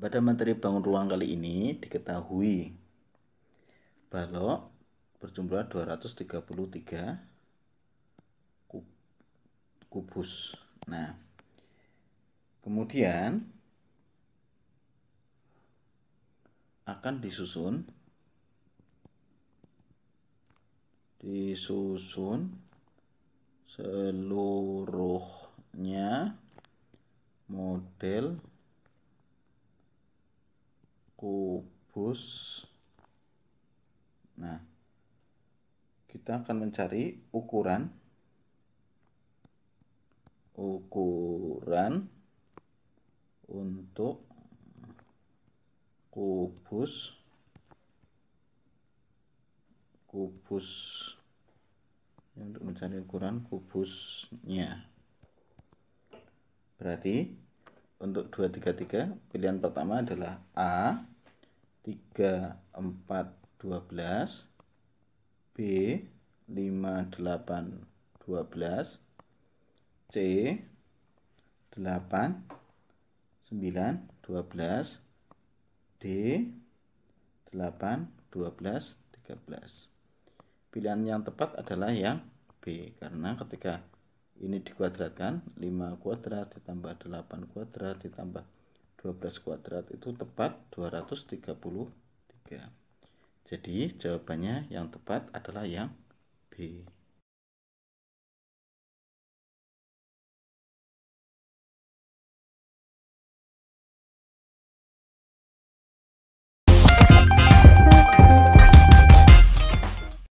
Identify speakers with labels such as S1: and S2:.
S1: Pada materi bangun ruang kali ini diketahui balok berjumlah 233 kubus. Nah, kemudian akan disusun disusun seluruhnya model kubus nah kita akan mencari ukuran ukuran untuk kubus kubus untuk mencari ukuran kubusnya berarti untuk 233 pilihan pertama adalah A 3 4 12 B 5 8 12 C 8 9 12 D 8 12 13 pilihan yang tepat adalah yang B karena ketika ini dikuadratkan 5 kuadrat ditambah 8 kuadrat ditambah 12 kuadrat itu tepat 233 jadi
S2: jawabannya yang tepat adalah yang B